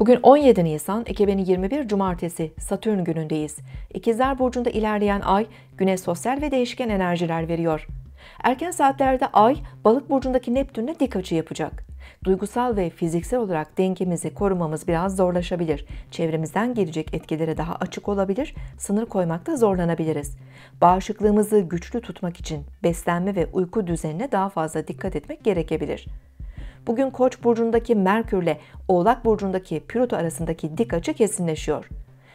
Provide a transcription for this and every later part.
Bugün 17 Nisan 2021 Cumartesi Satürn günündeyiz. İkizler Burcu'nda ilerleyen ay güne sosyal ve değişken enerjiler veriyor. Erken saatlerde ay balık burcundaki Neptün'le dik açı yapacak. Duygusal ve fiziksel olarak dengemizi korumamız biraz zorlaşabilir. Çevremizden gelecek etkilere daha açık olabilir, sınır koymakta zorlanabiliriz. Bağışıklığımızı güçlü tutmak için beslenme ve uyku düzenine daha fazla dikkat etmek gerekebilir. Bugün Koç burcundaki Merkür ile Oğlak burcundaki Plüto arasındaki dik açı kesinleşiyor.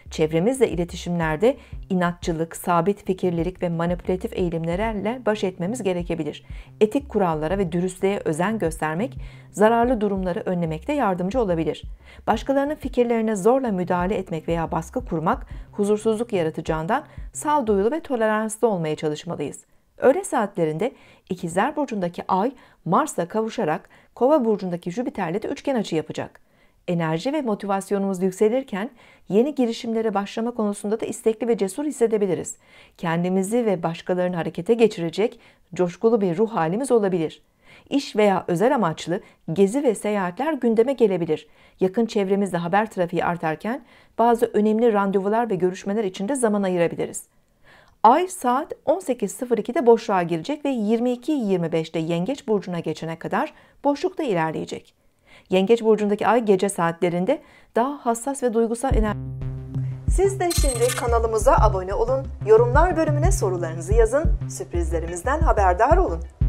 Çevremizle iletişimlerde inatçılık, sabit fikirlilik ve manipülatif eğilimlerle baş etmemiz gerekebilir. Etik kurallara ve dürüstlüğe özen göstermek zararlı durumları önlemekte yardımcı olabilir. Başkalarının fikirlerine zorla müdahale etmek veya baskı kurmak huzursuzluk yaratacağından sağduyulu ve toleranslı olmaya çalışmalıyız. Öğle saatlerinde İkizler burcundaki Ay Mars'la kavuşarak Kova burcundaki Jüpiter'le de üçgen açı yapacak. Enerji ve motivasyonumuz yükselirken yeni girişimlere başlama konusunda da istekli ve cesur hissedebiliriz. Kendimizi ve başkalarını harekete geçirecek coşkulu bir ruh halimiz olabilir. İş veya özel amaçlı gezi ve seyahatler gündeme gelebilir. Yakın çevremizde haber trafiği artarken bazı önemli randevular ve görüşmeler için de zaman ayırabiliriz. Ay saat 18.02'de boşluğa girecek ve 22.25'de Yengeç burcuna geçene kadar boşlukta ilerleyecek. Yengeç burcundaki ay gece saatlerinde daha hassas ve duygusal enerji siz de şimdi kanalımıza abone olun, yorumlar bölümüne sorularınızı yazın, sürprizlerimizden haberdar olun.